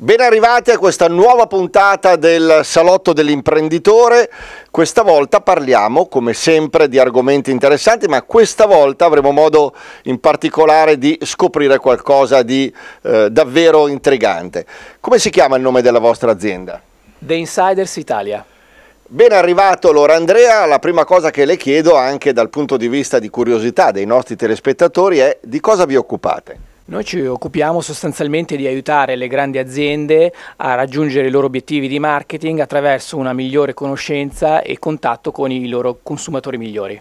Ben arrivati a questa nuova puntata del Salotto dell'imprenditore. Questa volta parliamo, come sempre, di argomenti interessanti, ma questa volta avremo modo in particolare di scoprire qualcosa di eh, davvero intrigante. Come si chiama il nome della vostra azienda? The Insiders Italia. Ben arrivato Lora Andrea, la prima cosa che le chiedo anche dal punto di vista di curiosità dei nostri telespettatori è di cosa vi occupate? Noi ci occupiamo sostanzialmente di aiutare le grandi aziende a raggiungere i loro obiettivi di marketing attraverso una migliore conoscenza e contatto con i loro consumatori migliori.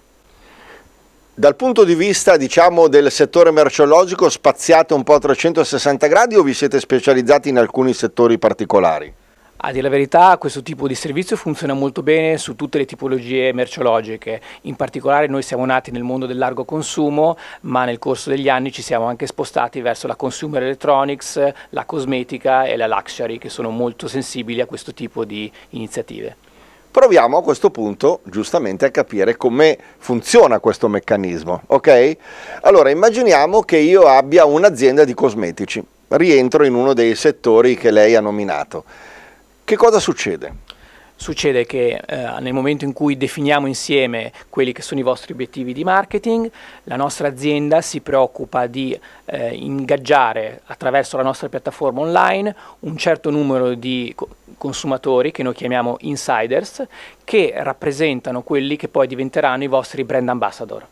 Dal punto di vista diciamo, del settore merceologico spaziate un po' a 360 gradi o vi siete specializzati in alcuni settori particolari? A dire la verità, questo tipo di servizio funziona molto bene su tutte le tipologie merceologiche. In particolare noi siamo nati nel mondo del largo consumo, ma nel corso degli anni ci siamo anche spostati verso la consumer electronics, la cosmetica e la luxury, che sono molto sensibili a questo tipo di iniziative. Proviamo a questo punto giustamente a capire come funziona questo meccanismo, ok? Allora immaginiamo che io abbia un'azienda di cosmetici, rientro in uno dei settori che lei ha nominato che cosa succede? Succede che eh, nel momento in cui definiamo insieme quelli che sono i vostri obiettivi di marketing, la nostra azienda si preoccupa di eh, ingaggiare attraverso la nostra piattaforma online un certo numero di consumatori che noi chiamiamo insiders, che rappresentano quelli che poi diventeranno i vostri brand ambassador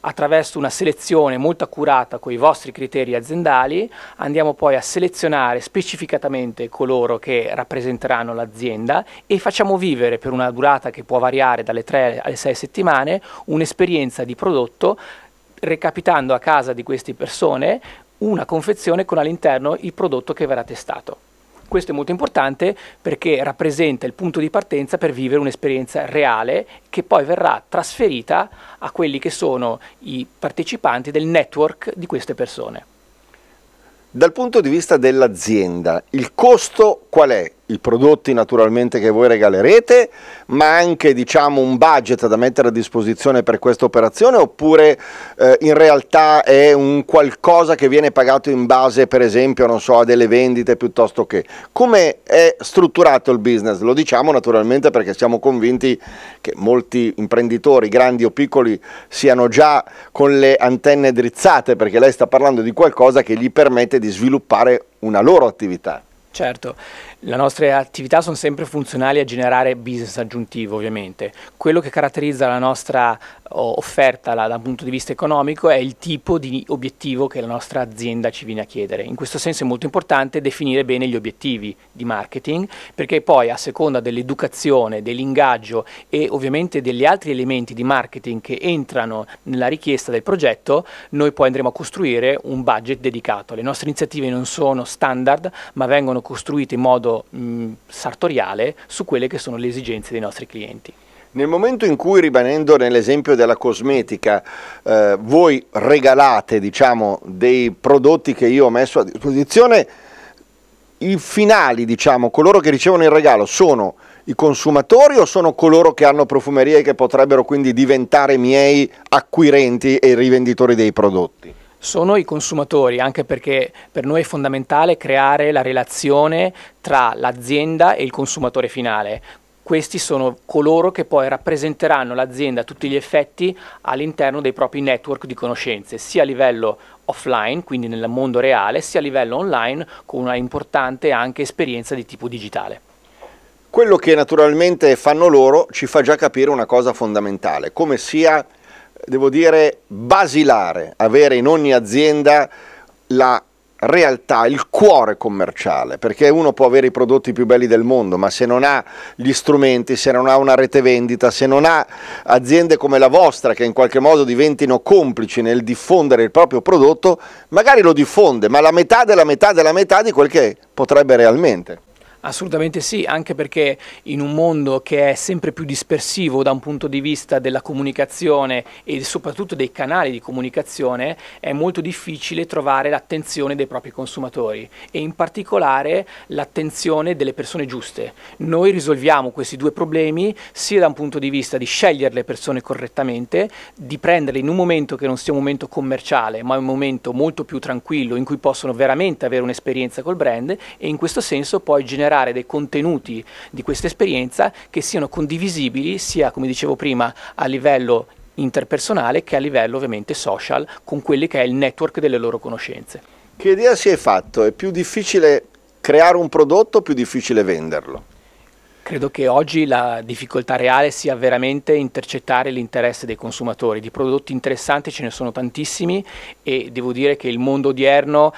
attraverso una selezione molto accurata con i vostri criteri aziendali, andiamo poi a selezionare specificatamente coloro che rappresenteranno l'azienda e facciamo vivere per una durata che può variare dalle 3 alle 6 settimane un'esperienza di prodotto recapitando a casa di queste persone una confezione con all'interno il prodotto che verrà testato. Questo è molto importante perché rappresenta il punto di partenza per vivere un'esperienza reale che poi verrà trasferita a quelli che sono i partecipanti del network di queste persone. Dal punto di vista dell'azienda, il costo qual è? i prodotti naturalmente che voi regalerete, ma anche diciamo, un budget da mettere a disposizione per questa operazione oppure eh, in realtà è un qualcosa che viene pagato in base per esempio so, a delle vendite piuttosto che come è strutturato il business? Lo diciamo naturalmente perché siamo convinti che molti imprenditori grandi o piccoli siano già con le antenne drizzate perché lei sta parlando di qualcosa che gli permette di sviluppare una loro attività. Certo, le nostre attività sono sempre funzionali a generare business aggiuntivo ovviamente. Quello che caratterizza la nostra offerta la, da un punto di vista economico è il tipo di obiettivo che la nostra azienda ci viene a chiedere. In questo senso è molto importante definire bene gli obiettivi di marketing perché poi a seconda dell'educazione, dell'ingaggio e ovviamente degli altri elementi di marketing che entrano nella richiesta del progetto, noi poi andremo a costruire un budget dedicato. Le nostre iniziative non sono standard ma vengono costruite in modo mh, mm, sartoriale su quelle che sono le esigenze dei nostri clienti. Nel momento in cui, rimanendo nell'esempio della cosmetica, eh, voi regalate diciamo, dei prodotti che io ho messo a disposizione, i finali, diciamo, coloro che ricevono il regalo sono i consumatori o sono coloro che hanno profumerie che potrebbero quindi diventare miei acquirenti e rivenditori dei prodotti? sono i consumatori, anche perché per noi è fondamentale creare la relazione tra l'azienda e il consumatore finale. Questi sono coloro che poi rappresenteranno l'azienda a tutti gli effetti all'interno dei propri network di conoscenze, sia a livello offline, quindi nel mondo reale, sia a livello online con una importante anche esperienza di tipo digitale. Quello che naturalmente fanno loro ci fa già capire una cosa fondamentale, come sia devo dire, basilare avere in ogni azienda la realtà, il cuore commerciale, perché uno può avere i prodotti più belli del mondo, ma se non ha gli strumenti, se non ha una rete vendita, se non ha aziende come la vostra che in qualche modo diventino complici nel diffondere il proprio prodotto, magari lo diffonde, ma la metà della metà della metà di quel che potrebbe realmente. Assolutamente sì, anche perché in un mondo che è sempre più dispersivo da un punto di vista della comunicazione e soprattutto dei canali di comunicazione è molto difficile trovare l'attenzione dei propri consumatori e in particolare l'attenzione delle persone giuste. Noi risolviamo questi due problemi sia da un punto di vista di scegliere le persone correttamente, di prenderle in un momento che non sia un momento commerciale ma un momento molto più tranquillo in cui possono veramente avere un'esperienza col brand e in questo senso poi generare generare dei contenuti di questa esperienza che siano condivisibili sia, come dicevo prima, a livello interpersonale che a livello ovviamente social con quelli che è il network delle loro conoscenze. Che idea si è fatto? È più difficile creare un prodotto o più difficile venderlo? Credo che oggi la difficoltà reale sia veramente intercettare l'interesse dei consumatori. Di prodotti interessanti ce ne sono tantissimi e devo dire che il mondo odierno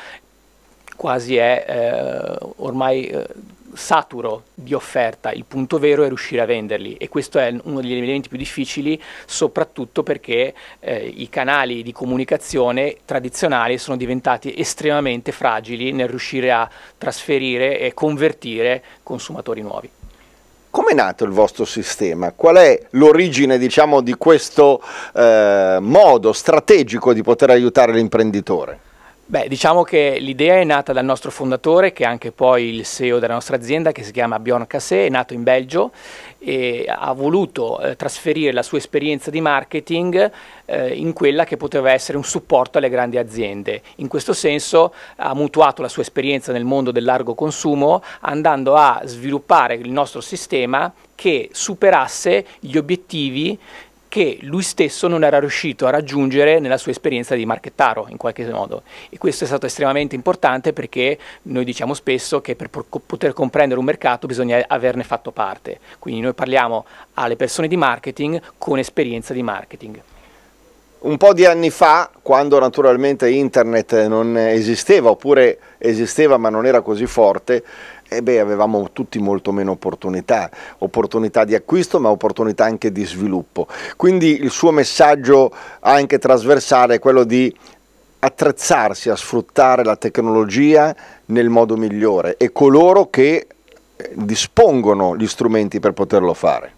quasi è eh, ormai... Eh, saturo di offerta, il punto vero è riuscire a venderli e questo è uno degli elementi più difficili soprattutto perché eh, i canali di comunicazione tradizionali sono diventati estremamente fragili nel riuscire a trasferire e convertire consumatori nuovi. Come è nato il vostro sistema? Qual è l'origine diciamo, di questo eh, modo strategico di poter aiutare l'imprenditore? Beh, diciamo che l'idea è nata dal nostro fondatore, che è anche poi il CEO della nostra azienda, che si chiama Bjorn Cassé, è nato in Belgio e ha voluto eh, trasferire la sua esperienza di marketing eh, in quella che poteva essere un supporto alle grandi aziende. In questo senso ha mutuato la sua esperienza nel mondo del largo consumo andando a sviluppare il nostro sistema che superasse gli obiettivi che lui stesso non era riuscito a raggiungere nella sua esperienza di marchettaro in qualche modo e questo è stato estremamente importante perché noi diciamo spesso che per poter comprendere un mercato bisogna averne fatto parte, quindi noi parliamo alle persone di marketing con esperienza di marketing. Un po' di anni fa, quando naturalmente internet non esisteva, oppure esisteva ma non era così forte, eh beh, avevamo tutti molto meno opportunità, opportunità di acquisto ma opportunità anche di sviluppo. Quindi il suo messaggio anche trasversale è quello di attrezzarsi a sfruttare la tecnologia nel modo migliore e coloro che eh, dispongono gli strumenti per poterlo fare.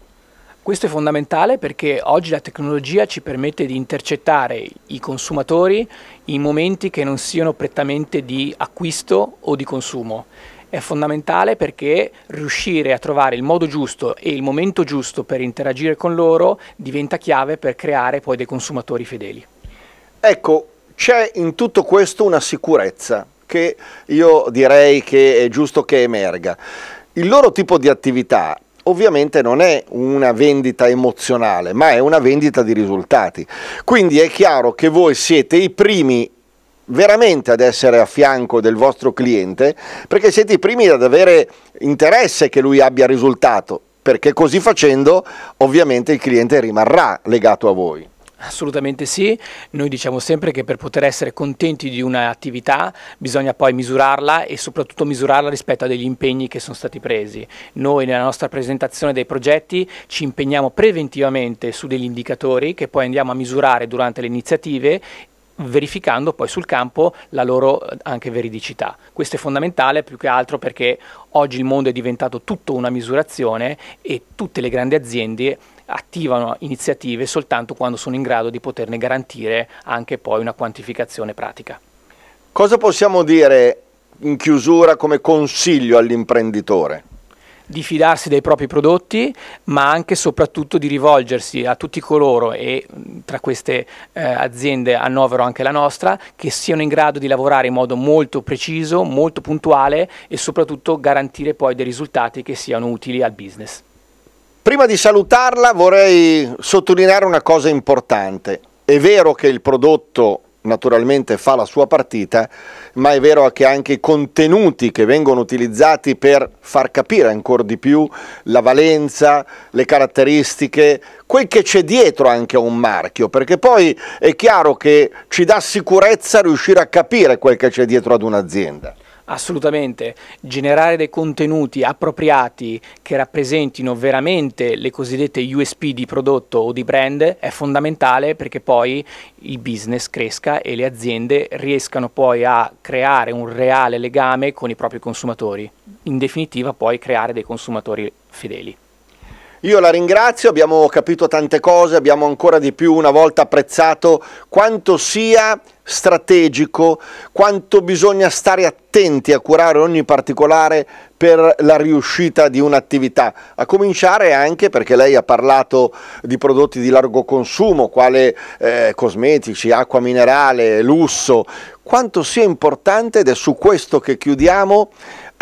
Questo è fondamentale perché oggi la tecnologia ci permette di intercettare i consumatori in momenti che non siano prettamente di acquisto o di consumo è fondamentale perché riuscire a trovare il modo giusto e il momento giusto per interagire con loro diventa chiave per creare poi dei consumatori fedeli. Ecco, c'è in tutto questo una sicurezza che io direi che è giusto che emerga. Il loro tipo di attività ovviamente non è una vendita emozionale, ma è una vendita di risultati. Quindi è chiaro che voi siete i primi veramente ad essere a fianco del vostro cliente perché siete i primi ad avere interesse che lui abbia risultato perché così facendo ovviamente il cliente rimarrà legato a voi. Assolutamente sì, noi diciamo sempre che per poter essere contenti di un'attività bisogna poi misurarla e soprattutto misurarla rispetto a degli impegni che sono stati presi. Noi nella nostra presentazione dei progetti ci impegniamo preventivamente su degli indicatori che poi andiamo a misurare durante le iniziative verificando poi sul campo la loro eh, anche veridicità. Questo è fondamentale più che altro perché oggi il mondo è diventato tutto una misurazione e tutte le grandi aziende attivano iniziative soltanto quando sono in grado di poterne garantire anche poi una quantificazione pratica. Cosa possiamo dire in chiusura come consiglio all'imprenditore? di fidarsi dei propri prodotti, ma anche e soprattutto di rivolgersi a tutti coloro, e tra queste eh, aziende annovero anche la nostra, che siano in grado di lavorare in modo molto preciso, molto puntuale e soprattutto garantire poi dei risultati che siano utili al business. Prima di salutarla vorrei sottolineare una cosa importante. È vero che il prodotto naturalmente fa la sua partita, ma è vero che anche i contenuti che vengono utilizzati per far capire ancora di più la valenza, le caratteristiche, quel che c'è dietro anche a un marchio, perché poi è chiaro che ci dà sicurezza riuscire a capire quel che c'è dietro ad un'azienda. Assolutamente, generare dei contenuti appropriati che rappresentino veramente le cosiddette USP di prodotto o di brand è fondamentale perché poi il business cresca e le aziende riescano poi a creare un reale legame con i propri consumatori, in definitiva poi creare dei consumatori fedeli. Io la ringrazio, abbiamo capito tante cose, abbiamo ancora di più una volta apprezzato quanto sia strategico, quanto bisogna stare attenti a curare ogni particolare per la riuscita di un'attività, a cominciare anche perché lei ha parlato di prodotti di largo consumo, quale eh, cosmetici, acqua minerale, lusso, quanto sia importante, ed è su questo che chiudiamo,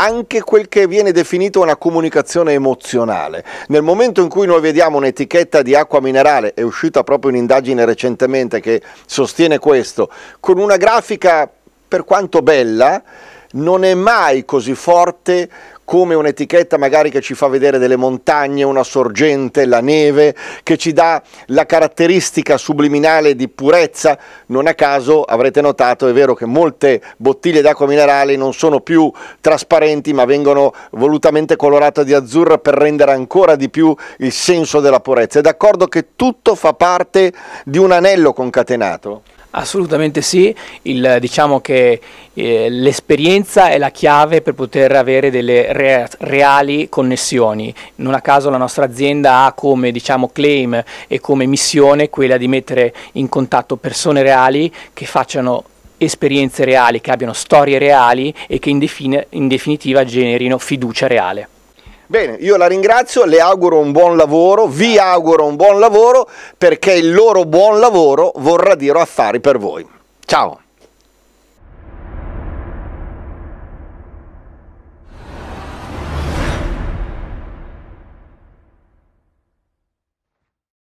anche quel che viene definito una comunicazione emozionale. Nel momento in cui noi vediamo un'etichetta di acqua minerale, è uscita proprio un'indagine recentemente che sostiene questo, con una grafica per quanto bella, non è mai così forte come un'etichetta magari che ci fa vedere delle montagne, una sorgente, la neve, che ci dà la caratteristica subliminale di purezza. Non a caso avrete notato, è vero che molte bottiglie d'acqua minerale non sono più trasparenti ma vengono volutamente colorate di azzurro per rendere ancora di più il senso della purezza. È d'accordo che tutto fa parte di un anello concatenato? Assolutamente sì, Il, diciamo che eh, l'esperienza è la chiave per poter avere delle re reali connessioni. Non a caso la nostra azienda ha come diciamo, claim e come missione quella di mettere in contatto persone reali che facciano esperienze reali, che abbiano storie reali e che in, in definitiva generino fiducia reale. Bene, io la ringrazio, le auguro un buon lavoro, vi auguro un buon lavoro perché il loro buon lavoro vorrà dire affari per voi. Ciao!